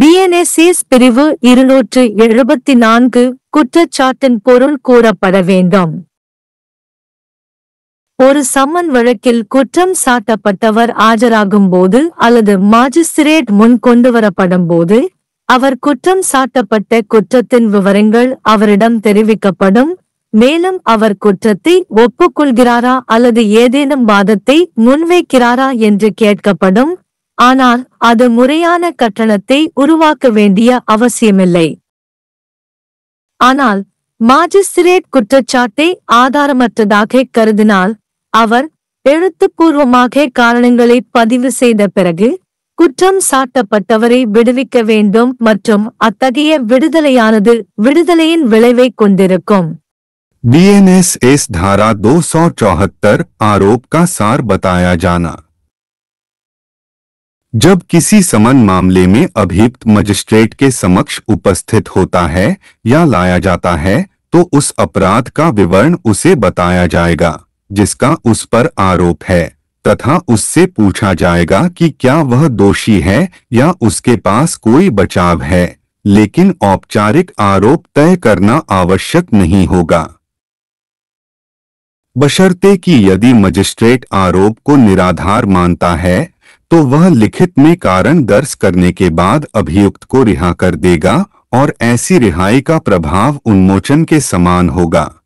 BNSS பிரிவு இருநூற்று எழுபத்தி நான்கு குற்றச்சாட்டின் பொருள் கூறப்பட வேண்டும் ஒரு சம்மன் வழக்கில் குற்றம் சாட்டப்பட்டவர் ஆஜராகும் போது அல்லது மாஜிஸ்திரேட் முன் கொண்டுவரப்படும் போது அவர் குற்றம் சாட்டப்பட்ட குற்றத்தின் விவரங்கள் அவரிடம் தெரிவிக்கப்படும் மேலும் அவர் குற்றத்தை ஒப்புக்கொள்கிறாரா அல்லது ஏதேனும் வாதத்தை முன்வைக்கிறாரா என்று கேட்கப்படும் ஆனால் அது முறையான கட்டணத்தை உருவாக்க வேண்டிய அவசியமில்லை ஆனால் மாஜிஸ்திரேட் குற்றச்சாட்டை ஆதாரமற்றதாக கருதினால் அவர் எழுத்துப்பூர்வமாக காரணங்களை பதிவு செய்த பிறகு குற்றம் சாட்டப்பட்டவரை விடுவிக்க வேண்டும் மற்றும் அத்தகைய விடுதலையானது விடுதலையின் விளைவை கொண்டிருக்கும் बीएनएस एस धारा दो सौ चौहत्तर आरोप का सार बताया जाना जब किसी समन मामले में अभियुक्त मजिस्ट्रेट के समक्ष उपस्थित होता है या लाया जाता है तो उस अपराध का विवरण उसे बताया जाएगा जिसका उस पर आरोप है तथा उससे पूछा जाएगा कि क्या वह दोषी है या उसके पास कोई बचाव है लेकिन औपचारिक आरोप तय करना आवश्यक नहीं होगा बशर्ते कि यदि मजिस्ट्रेट आरोप को निराधार मानता है तो वह लिखित में कारण दर्ज करने के बाद अभियुक्त को रिहा कर देगा और ऐसी रिहाई का प्रभाव उन्मोचन के समान होगा